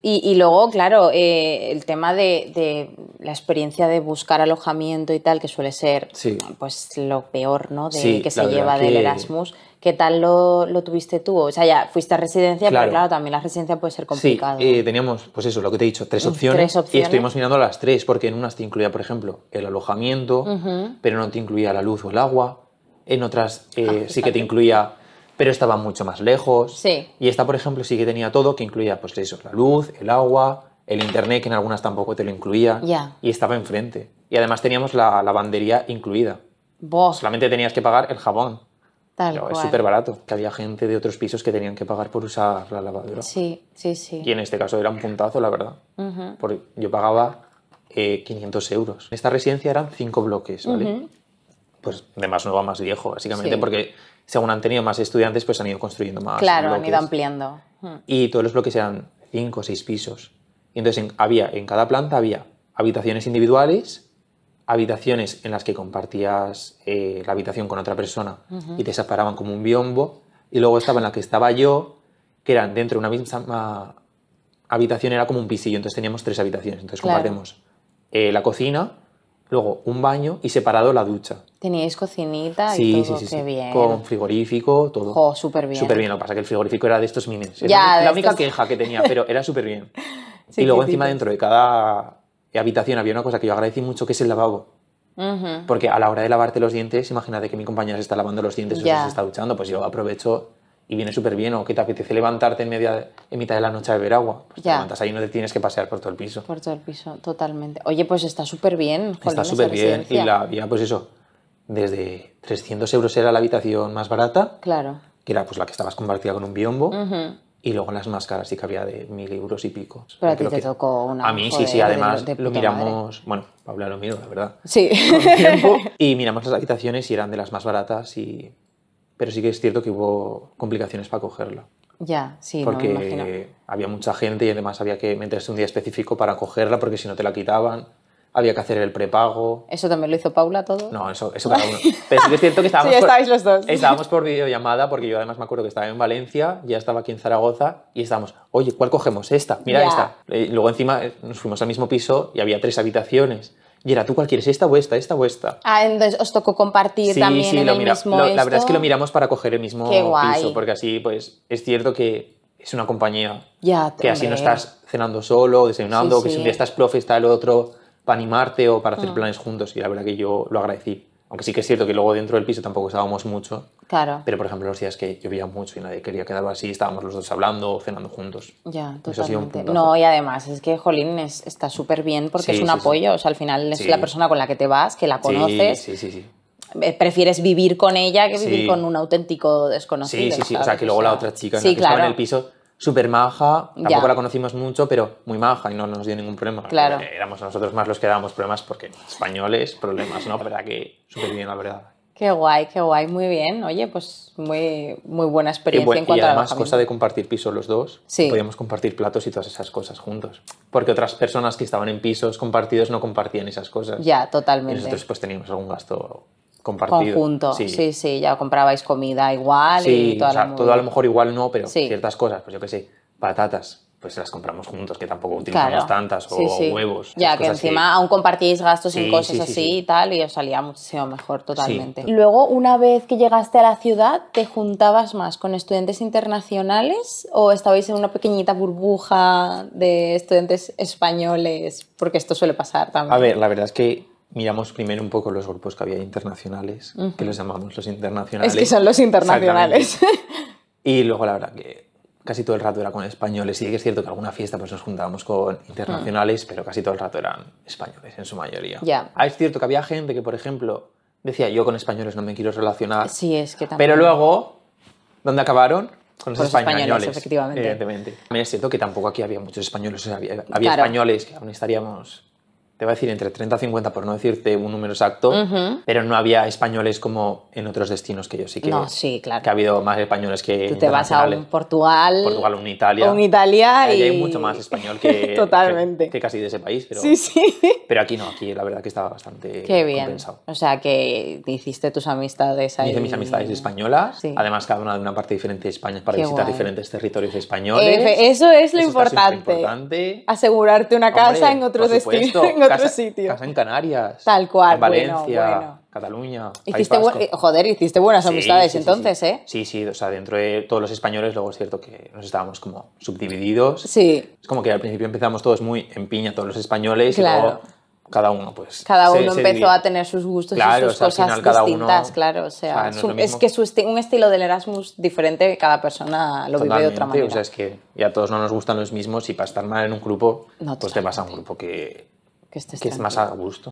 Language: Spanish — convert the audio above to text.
Y, luego, claro, eh, el tema de, la experiencia de buscar alojamiento y tal, que suele ser pues lo peor, ¿no? De, que se lleva del Erasmus. ¿Qué tal lo, tuviste tú? O sea, ya fuiste a residencia, pero claro, también la residencia puede ser complicada. Sí, eh, teníamos, pues eso, lo que te he dicho, tres mm, opciones, Y estuvimos mirando las tres, porque en unas te incluía, por ejemplo, el alojamiento, pero no te incluía la luz o el agua. En otras eh, ah, sí que te incluía pero estaba mucho más lejos. Y esta, por ejemplo, sí que tenía todo, que incluía pues eso, la luz, el agua, el internet, que en algunas tampoco te lo incluía. Y estaba enfrente. Y además teníamos la lavandería incluida. Vos. Solamente tenías que pagar el jabón. Tal pero Es súper barato. Que había gente de otros pisos que tenían que pagar por usar la lavadora. Sí, sí, sí. Y en este caso era un puntazo, la verdad. Porque yo pagaba 500 eh, euros. En esta residencia eran 5 bloques, ¿vale? pues de más nuevo a más viejo, básicamente, porque según han tenido más estudiantes, pues han ido construyendo más. Claro, han ido ampliando. Hmm. Y todos los bloques eran cinco o seis pisos. Y entonces había, en cada planta había habitaciones individuales, habitaciones en las que compartías eh, la habitación con otra persona y te separaban como un biombo, y luego estaba en la que estaba yo, que eran dentro de una misma habitación, era como un pisillo, entonces teníamos tres habitaciones, entonces compartimos eh, la cocina, luego un baño y separado la ducha. Teníais cocinita sí, y todo, sí, sí, sí, Con frigorífico, todo. Oh, súper bien. Súper bien, lo que pasa es que el frigorífico era de estos minis Era la única queja que tenía, pero era súper bien. y luego encima dentro de cada habitación había una cosa que yo agradecí mucho, que es el lavabo. Porque a la hora de lavarte los dientes, imagínate que mi compañera se está lavando los dientes o se está duchando, pues yo aprovecho y viene súper bien, o que te apetece levantarte en, media, en mitad de la noche a beber agua. Pues ya. Te levantas ahí no te tienes que pasear por todo el piso. Por todo el piso, totalmente. Oye, pues está súper bien. está súper bien. Y la había, pues eso, desde 300 euros era la habitación más barata. Claro. Que era pues la que estabas compartida con un biombo. Y luego las máscaras caras sí que había de mil euros y pico. Pero a ti te tocó una. A mí sí, sí, además lo miramos. Bueno, Pablo lo miro, la verdad. Sí. Con tiempo, y miramos las habitaciones y eran de las más baratas y pero sí que es cierto que hubo complicaciones para cogerla. Ya, sí, porque no me imagino. había mucha gente y además había que meterse un día específico para cogerla porque si no te la quitaban. Había que hacer el prepago. ¿Eso también lo hizo Paula todo? No, eso, eso cada uno. Pero sí que es cierto que estábamos, estáis por, los dos. estábamos por videollamada, porque yo además me acuerdo que estaba en Valencia, ya estaba aquí en Zaragoza, y estábamos, oye, ¿cuál cogemos? Esta, mira esta. Eh, luego encima nos fuimos al mismo piso y había tres habitaciones. Y era ¿tú cualquiera ¿Esta o esta? ¿Esta Ah, entonces os tocó compartir también sí, La verdad es que lo miramos para coger el mismo piso, porque así, pues, es cierto que es una compañía. Ya, que así no estás cenando solo, desayunando, que si un día estás profe, está el otro para animarte o para hacer mm. planes juntos. Y la verdad que yo lo agradecí. Aunque sí que es cierto que luego dentro del piso tampoco estábamos mucho. Claro. Pero, por ejemplo, los días que llovía mucho y nadie quería quedar así, estábamos los dos hablando o cenando juntos. Ya, totalmente. no, y además es que Jolín está súper bien porque es un apoyo. O sea, al final es la persona con la que te vas, que la conoces. Sí, sí, sí. Eh, prefieres vivir con ella que vivir con un auténtico desconocido. Sí, sí, sí. O sea, que luego la otra chica que estaba en el piso súper maja, tampoco la conocimos mucho, pero muy maja y no, nos dio ningún problema. Claro. Eh, éramos nosotros más los que dábamos problemas porque españoles, problemas, ¿no? La verdad que súper bien, la verdad. Qué guay, qué guay, muy bien. Oye, pues muy, muy buena experiencia en cuanto a la Y además, cosa de compartir piso los dos, podíamos compartir platos y todas esas cosas juntos. Porque otras personas que estaban en pisos compartidos no compartían esas cosas. Ya, totalmente. Y nosotros pues teníamos algún gasto compartido. Conjunto, sí. sí, sí ya comprabais comida igual sí, y todo a lo mejor igual no, pero ciertas cosas, pues yo qué sé, patatas, pues las compramos juntos, que tampoco utilizamos tantas, o huevos. Ya, que encima aún compartíais gastos y cosas así y tal, y os salía muchísimo mejor totalmente. luego, una vez que llegaste a la ciudad, ¿te juntabas más con estudiantes internacionales o estabais en una pequeñita burbuja de estudiantes españoles? Porque esto suele pasar también. A ver, la verdad es que miramos primero un poco los grupos que había internacionales, que los llamamos los internacionales. Es que son los internacionales. Y luego la verdad que casi todo el rato era con españoles. Y es cierto que alguna fiesta pues nos juntábamos con internacionales, pero casi todo el rato eran españoles en su mayoría. ya Ah, es cierto que había gente que, por ejemplo, decía yo con españoles no me quiero relacionar. Sí, es que también. Pero luego, ¿dónde acabaron? Con los, españoles, efectivamente. Evidentemente. También es cierto que tampoco aquí había muchos españoles. había, españoles que aún estaríamos te voy a decir entre 30 y 50, por no decirte un número exacto, pero no había españoles como en otros destinos que yo sí que. No, sí, claro. Que ha habido más españoles que. Tú te vas a un Portugal. Portugal, o un Italia. Un Italia y. hay mucho más español que. Totalmente. Que, casi de ese país, pero. Sí, sí. Pero aquí no, aquí la verdad que estaba bastante. Qué bien. Compensado. O sea, que hiciste tus amistades ahí. Hice mis amistades españolas. Además, cada una de una parte diferente de España para visitar diferentes territorios españoles. eso es lo importante. Asegurarte una casa en otro destino otro casa, en Canarias. Tal cual. En Valencia, Cataluña. Hiciste eh, joder, hiciste buenas amistades entonces, sí, ¿eh? Sí, sí, o sea, dentro de todos los españoles, luego es cierto que nos estábamos como subdivididos. Sí. Es como que al principio empezamos todos muy en piña, todos los españoles, claro. y luego cada uno pues cada uno empezó a tener sus gustos claro, y sus cosas distintas claro o sea, es, que un estilo del Erasmus diferente cada persona lo vive de otra manera o sea es que ya todos no nos gustan los mismos y para estar mal en un grupo pues te vas a un grupo que que, es más a gusto.